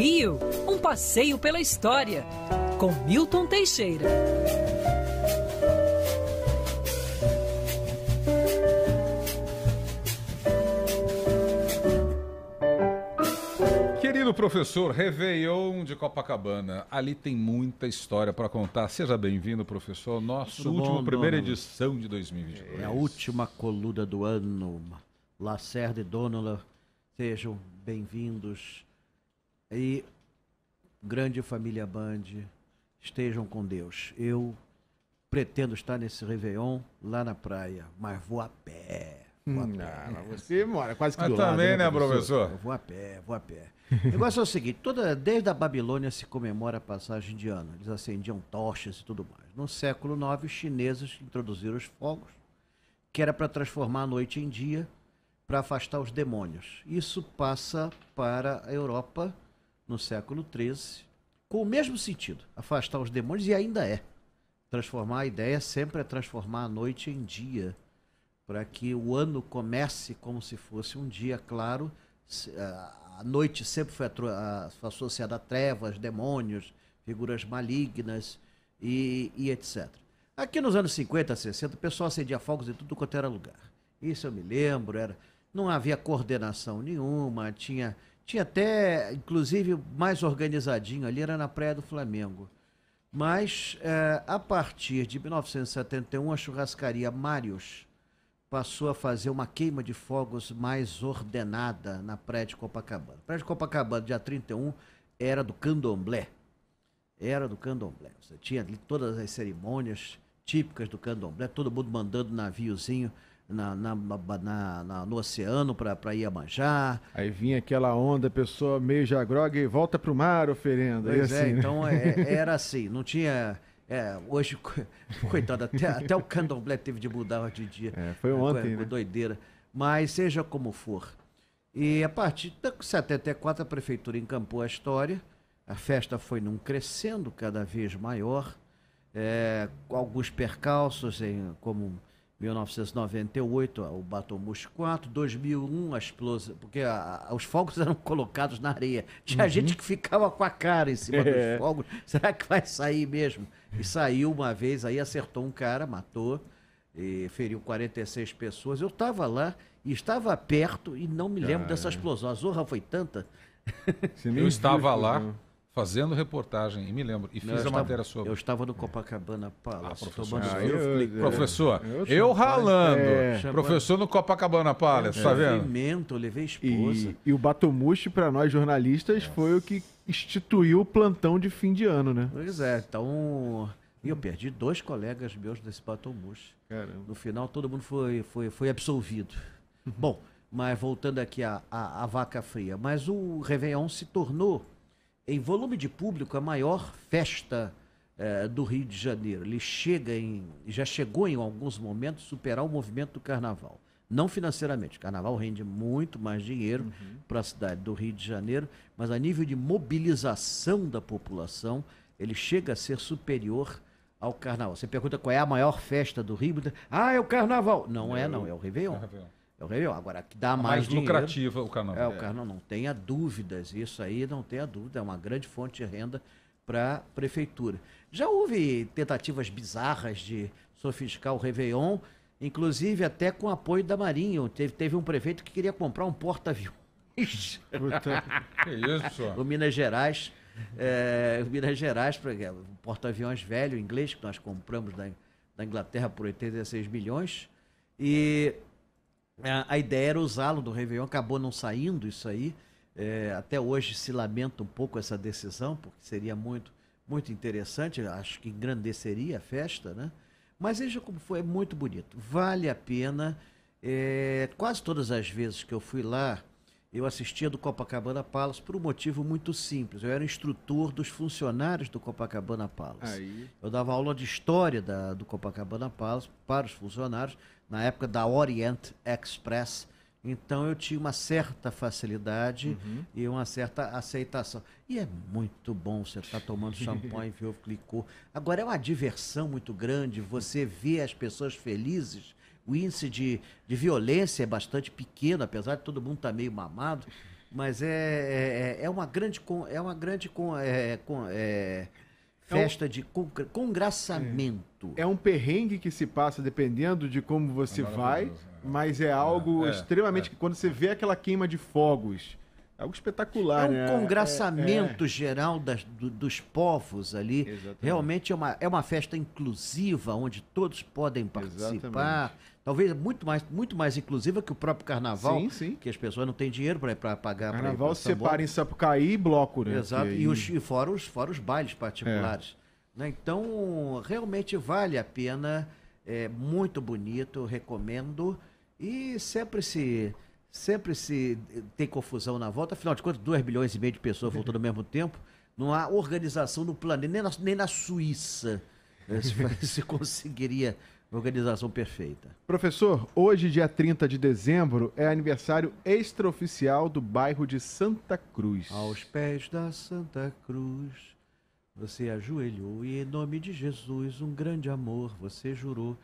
Rio, um passeio pela história, com Milton Teixeira. Querido professor, Réveillon de Copacabana, ali tem muita história para contar. Seja bem-vindo, professor, nosso Tudo último, bom, primeira edição de 2022. É a última coluna do ano. Lacerda e Donola, sejam bem-vindos e grande família Band, estejam com Deus. Eu pretendo estar nesse Réveillon lá na praia, mas vou a pé. Hum, você mora quase que mas do também, lado, né, professor? professor? vou a pé, vou a pé. o negócio é o seguinte, toda, desde a Babilônia se comemora a passagem de ano. Eles acendiam tochas e tudo mais. No século IX, os chineses introduziram os fogos, que era para transformar a noite em dia, para afastar os demônios. Isso passa para a Europa no século XIII, com o mesmo sentido, afastar os demônios, e ainda é. Transformar a ideia sempre é transformar a noite em dia, para que o ano comece como se fosse um dia claro. A noite sempre foi associada a trevas, demônios, figuras malignas e, e etc. Aqui nos anos 50, 60, o pessoal acendia fogos em tudo quanto era lugar. Isso eu me lembro, era, não havia coordenação nenhuma, tinha tinha até, inclusive, mais organizadinho ali, era na Praia do Flamengo. Mas, eh, a partir de 1971, a churrascaria Marios passou a fazer uma queima de fogos mais ordenada na Praia de Copacabana. Praia de Copacabana, dia 31, era do candomblé. Era do candomblé. Você tinha ali todas as cerimônias típicas do candomblé, todo mundo mandando naviozinho na, na, na, na no oceano para ir a manjar. Aí vinha aquela onda, a pessoa meio já grogue e volta para o mar oferenda. É pois é, assim, é, né? então é, é era assim, não tinha... É, hoje, coitado, até, até o candomblé teve de mudar de dia. É, foi ontem, é, né? Doideira. Mas seja como for. E a partir de 74 a prefeitura encampou a história. A festa foi num crescendo cada vez maior. É, alguns percalços, em, como 1998, o Batomush 4, 2001, a explosão porque a, a, os fogos eram colocados na areia. Tinha uhum. gente que ficava com a cara em cima dos é. fogos. Será que vai sair mesmo? E saiu uma vez, aí acertou um cara, matou, e feriu 46 pessoas. Eu estava lá e estava perto e não me lembro ah, dessa explosão. A zorra foi tanta. eu estava lá fazendo reportagem, e me lembro, e fiz Não, a estava, matéria sobre. Eu estava no Copacabana Palace, ah, professor, ah, eu, professor, eu, eu ralando, é, professor no Copacabana Palace, é, tá vendo? eu levei esposa. E, e o Batomushi, para nós jornalistas, Nossa. foi o que instituiu o plantão de fim de ano, né? Pois é, então... E eu perdi dois colegas meus desse Batomushi. Caramba. No final, todo mundo foi, foi, foi absolvido. Bom, mas voltando aqui à, à, à vaca fria. Mas o Réveillon se tornou em volume de público, a maior festa eh, do Rio de Janeiro. Ele chega em, já chegou em alguns momentos superar o movimento do carnaval. Não financeiramente, o carnaval rende muito mais dinheiro uhum. para a cidade do Rio de Janeiro, mas a nível de mobilização da população, ele chega a ser superior ao carnaval. Você pergunta qual é a maior festa do Rio? Ah, é o carnaval. Não é, é não, é o Réveillon. É o Réveillon. É o Réveillon. Agora, que dá é mais, mais dinheiro, lucrativa o canal. É, o é. canal não tenha dúvidas. Isso aí não tenha dúvida. É uma grande fonte de renda para a prefeitura. Já houve tentativas bizarras de sofisticar o Réveillon, inclusive até com apoio da Marinha. Teve, teve um prefeito que queria comprar um porta-aviões. que isso? o Minas Gerais. É, Minas Gerais, um porta-aviões velho inglês que nós compramos da, da Inglaterra por 86 milhões. E. A, é, a ideia era usá-lo no Réveillon, acabou não saindo isso aí. É, até hoje se lamenta um pouco essa decisão, porque seria muito, muito interessante, acho que engrandeceria a festa, né? Mas veja como foi, é muito bonito. Vale a pena. É, quase todas as vezes que eu fui lá, eu assistia do Copacabana Palace por um motivo muito simples. Eu era instrutor dos funcionários do Copacabana Palace. Aí. Eu dava aula de história da, do Copacabana Palace para os funcionários, na época da Orient Express. Então eu tinha uma certa facilidade uhum. e uma certa aceitação. E é muito bom você estar tá tomando champanhe, ver o clicô. Agora é uma diversão muito grande você ver as pessoas felizes o índice de, de violência é bastante pequeno, apesar de todo mundo estar tá meio mamado, mas é, é, é, uma grande, é uma grande com, é é, é, é, festa de congraçamento. É. um perrengue que se passa dependendo de como você é Agora vai, Deus, mas é algo extremamente quando você vê aquela queima de fogos, algo espetacular. É um né? congraçamento é, é, geral das, do, dos povos ali. Exatamente. Realmente é uma, é uma festa inclusiva, onde todos podem participar. Exatamente talvez muito mais, muito mais inclusiva que o próprio carnaval, sim, sim. que as pessoas não têm dinheiro para pagar. Carnaval pra ir se separa em Sapucaí e bloco, né? Exato, e, e, os, e fora, os, fora os bailes particulares. É. Né? Então, realmente vale a pena, é muito bonito, recomendo. E sempre se sempre se tem confusão na volta, afinal de contas, 2 milhões e meio de pessoas voltando ao mesmo tempo, não há organização no planeta, nem na, nem na Suíça eh, se, se conseguiria Organização perfeita. Professor, hoje, dia 30 de dezembro, é aniversário extraoficial do bairro de Santa Cruz. Aos pés da Santa Cruz, você ajoelhou e, em nome de Jesus, um grande amor, você jurou.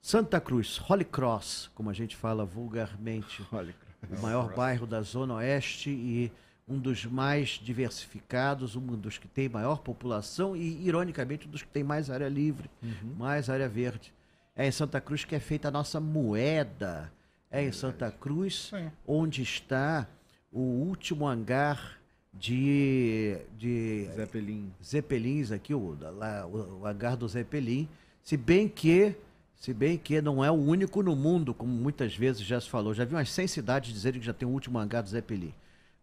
Santa Cruz, Holy Cross, como a gente fala vulgarmente, o maior bairro da Zona Oeste e um dos mais diversificados, um dos que tem maior população e, ironicamente, um dos que tem mais área livre, uhum. mais área verde. É em Santa Cruz que é feita a nossa moeda. É em Santa Cruz onde está o último hangar de, de Zeppelin. Zeppelins aqui, o, lá, o, o hangar do Zeppelin. Se bem que se bem que não é o único no mundo, como muitas vezes já se falou. Já vi umas 100 cidades dizerem que já tem o último hangar do Zeppelin.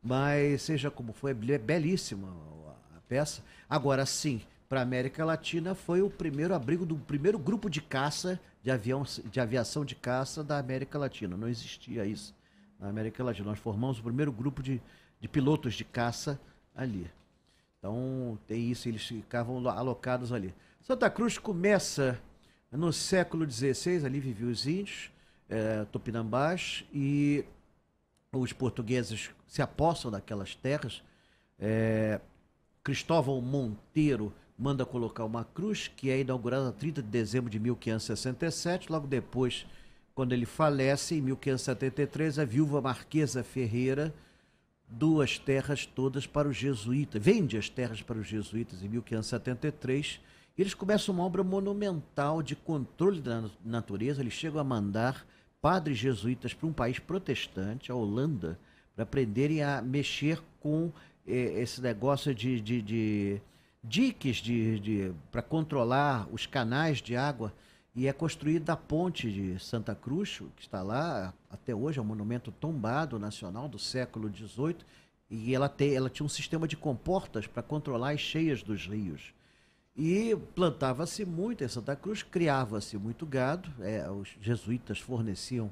Mas, seja como for, é belíssima a peça. Agora, sim, para a América Latina foi o primeiro abrigo do primeiro grupo de caça de avião de aviação de caça da América Latina. Não existia isso na América Latina. Nós formamos o primeiro grupo de, de pilotos de caça ali. Então tem isso, eles ficavam alocados ali. Santa Cruz começa no século XVI, ali viviam os índios, é, tupinambás, e os portugueses se apossam daquelas terras. É, Cristóvão Monteiro manda colocar uma cruz, que é inaugurada a 30 de dezembro de 1567. Logo depois, quando ele falece, em 1573, a viúva Marquesa Ferreira duas terras todas para os jesuítas, vende as terras para os jesuítas em 1573. Eles começam uma obra monumental de controle da natureza. Eles chegam a mandar padres jesuítas para um país protestante, a Holanda, para aprenderem a mexer com eh, esse negócio de, de, de diques de, de para controlar os canais de água e é construída a ponte de Santa Cruz, que está lá até hoje, é um monumento tombado nacional do século XVIII, e ela, tem ela tinha um sistema de comportas para controlar as cheias dos rios. E plantava-se muito em Santa Cruz, criava-se muito gado, é, os jesuítas forneciam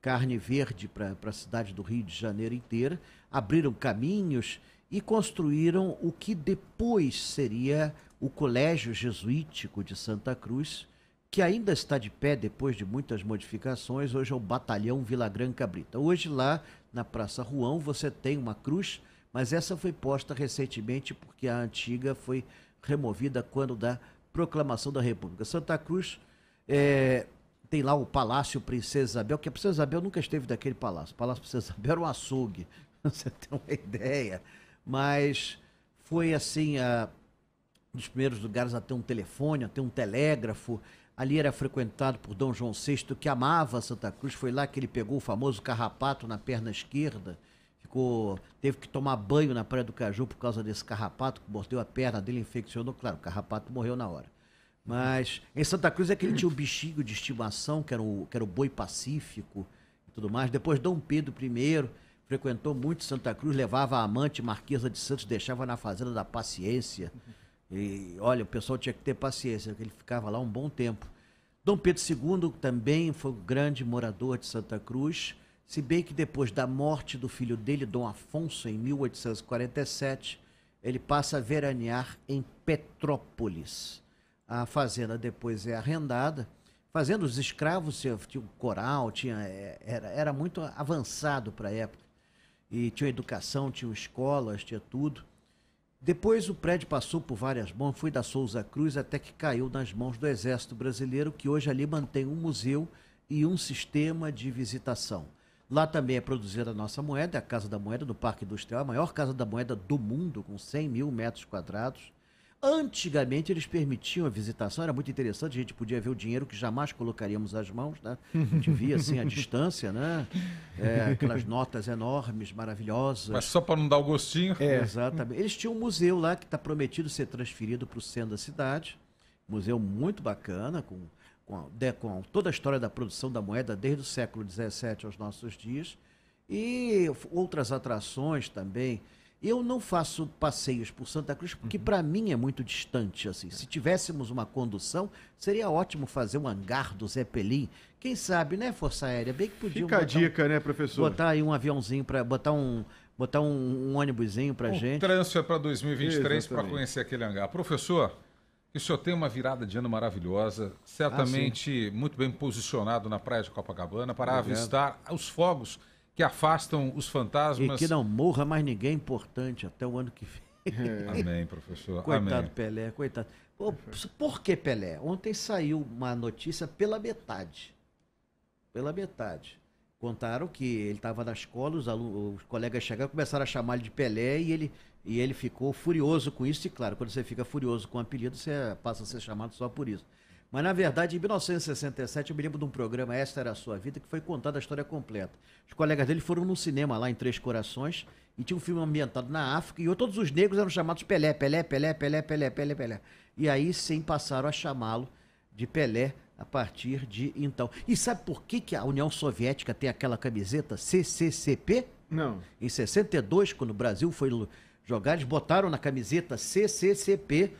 carne verde para a cidade do Rio de Janeiro inteira, abriram caminhos e construíram o que depois seria o Colégio Jesuítico de Santa Cruz, que ainda está de pé depois de muitas modificações. Hoje é o Batalhão Vila Gran Cabrita. Hoje, lá na Praça Ruão, você tem uma cruz, mas essa foi posta recentemente porque a antiga foi removida quando da proclamação da República. Santa Cruz é, tem lá o Palácio Princesa Isabel, que a Princesa Isabel nunca esteve daquele palácio. O Palácio Princesa Isabel era um açougue. Você tem uma ideia? mas foi assim, a, um dos primeiros lugares a ter um telefone, a ter um telégrafo. Ali era frequentado por Dom João VI, que amava Santa Cruz. Foi lá que ele pegou o famoso carrapato na perna esquerda. Ficou, teve que tomar banho na Praia do Caju por causa desse carrapato que mordeu a perna dele, infeccionou. Claro, o carrapato morreu na hora. Mas em Santa Cruz é que ele tinha o bichinho de estimação, que era o, que era o boi pacífico e tudo mais. Depois Dom Pedro I frequentou muito Santa Cruz, levava a amante Marquesa de Santos, deixava na Fazenda da Paciência. E olha, o pessoal tinha que ter paciência, porque ele ficava lá um bom tempo. Dom Pedro II também foi um grande morador de Santa Cruz, se bem que depois da morte do filho dele, Dom Afonso, em 1847, ele passa a veranear em Petrópolis. A fazenda depois é arrendada. Fazendo os escravos, tinha um coral, tinha, é, era, era muito avançado para a época e tinha educação, tinha escolas, tinha tudo. Depois o prédio passou por várias mãos, foi da Souza Cruz até que caiu nas mãos do Exército Brasileiro, que hoje ali mantém um museu e um sistema de visitação. Lá também é produzida a nossa moeda, é a Casa da Moeda, no Parque Industrial, a maior Casa da Moeda do mundo, com 100 mil metros quadrados. Antigamente eles permitiam a visitação, era muito interessante, a gente podia ver o dinheiro que jamais colocaríamos às mãos, né? A gente via assim a distância, né? É, aquelas notas enormes, maravilhosas. Mas só para não dar o gostinho. É. é. Exatamente. Eles tinham um museu lá que está prometido ser transferido para o centro da cidade. Museu muito bacana, com, com, com toda a história da produção da moeda desde o século XVII aos nossos dias. E outras atrações também eu não faço passeios por Santa Cruz porque uhum. para mim é muito distante assim. Se tivéssemos uma condução, seria ótimo fazer um hangar do Zeppelin. Quem sabe, né, Força Aérea, bem que podia Fica a dica, um, né, professor? Botar aí um aviãozinho para botar um botar um, um ônibusinho para um gente. Transfer para 2023 para conhecer aquele hangar. Professor, o senhor tem uma virada de ano maravilhosa, certamente ah, muito bem posicionado na praia de Copacabana para Obrigado. avistar os fogos que afastam os fantasmas. E que não morra mais ninguém importante até o ano que vem. É. Amém, professor. Coitado Amém. Pelé, coitado. por que Pelé? Ontem saiu uma notícia pela metade. Pela metade. Contaram que ele estava na escola, os, alunos, os colegas chegaram, começaram a chamar ele de Pelé e ele, e ele ficou furioso com isso. E claro, quando você fica furioso com o um apelido, você passa a ser chamado só por isso. Mas, na verdade, em 1967, eu me lembro de um programa, Esta Era a Sua Vida, que foi contada a história completa. Os colegas dele foram no cinema lá em Três Corações e tinha um filme ambientado na África e todos os negros eram chamados Pelé, Pelé, Pelé, Pelé, Pelé, Pelé, Pelé. E aí, sim, passaram a chamá-lo de Pelé a partir de então. E sabe por que, que a União Soviética tem aquela camiseta CCCP? Não. Em 62, quando o Brasil foi jogar, eles botaram na camiseta CCCP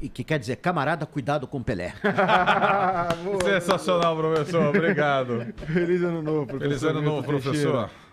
e que quer dizer camarada, cuidado com Pelé. Sensacional, professor. Obrigado. Feliz ano novo, professor. Feliz ano novo, professor. Né?